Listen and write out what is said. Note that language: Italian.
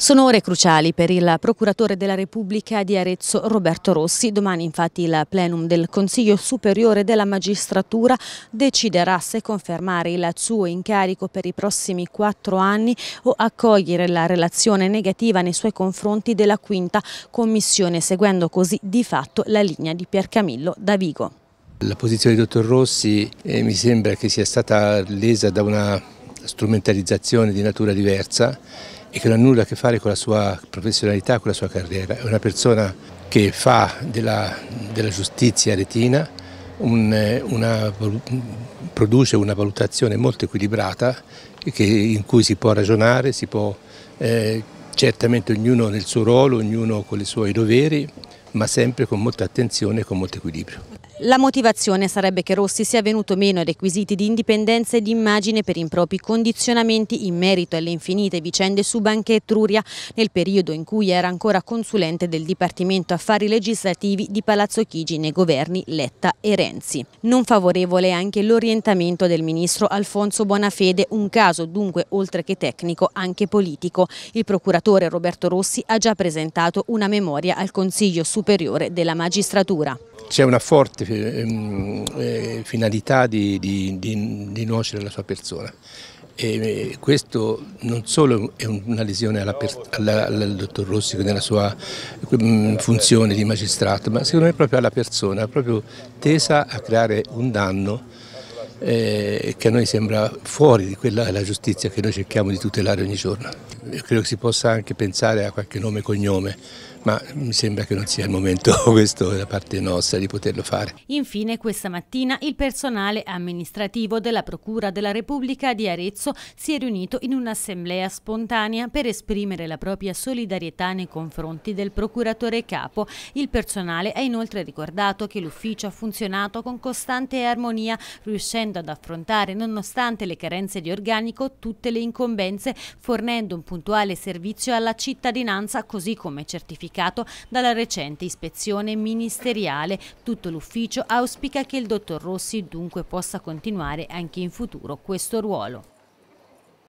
Sono ore cruciali per il procuratore della Repubblica di Arezzo Roberto Rossi. Domani infatti il plenum del Consiglio Superiore della Magistratura deciderà se confermare il suo incarico per i prossimi quattro anni o accogliere la relazione negativa nei suoi confronti della quinta commissione, seguendo così di fatto la linea di Piercamillo Vigo. La posizione di dottor Rossi eh, mi sembra che sia stata lesa da una strumentalizzazione di natura diversa e che non ha nulla a che fare con la sua professionalità, con la sua carriera. È una persona che fa della, della giustizia retina un, eh, una, produce una valutazione molto equilibrata che, in cui si può ragionare, si può, eh, certamente ognuno nel suo ruolo, ognuno con i suoi doveri, ma sempre con molta attenzione e con molto equilibrio. La motivazione sarebbe che Rossi sia venuto meno ai requisiti di indipendenza e di immagine per impropri condizionamenti in merito alle infinite vicende su Banca Etruria nel periodo in cui era ancora consulente del Dipartimento Affari Legislativi di Palazzo Chigi nei governi Letta e Renzi. Non favorevole anche l'orientamento del ministro Alfonso Bonafede, un caso dunque oltre che tecnico anche politico. Il procuratore Roberto Rossi ha già presentato una memoria al Consiglio Superiore della Magistratura c'è una forte ehm, eh, finalità di, di, di, di nuocere la sua persona. E eh, questo non solo è una lesione alla, alla, al dottor Rossi nella sua mm, funzione di magistrato, ma secondo me proprio alla persona, proprio tesa a creare un danno eh, che a noi sembra fuori di quella la giustizia che noi cerchiamo di tutelare ogni giorno. Io credo che si possa anche pensare a qualche nome e cognome, ma mi sembra che non sia il momento questo da parte nostra di poterlo fare. Infine questa mattina il personale amministrativo della Procura della Repubblica di Arezzo si è riunito in un'assemblea spontanea per esprimere la propria solidarietà nei confronti del procuratore capo. Il personale ha inoltre ricordato che l'ufficio ha funzionato con costante armonia riuscendo riuscendo ad affrontare, nonostante le carenze di organico, tutte le incombenze, fornendo un puntuale servizio alla cittadinanza, così come certificato dalla recente ispezione ministeriale. Tutto l'ufficio auspica che il dottor Rossi dunque possa continuare anche in futuro questo ruolo.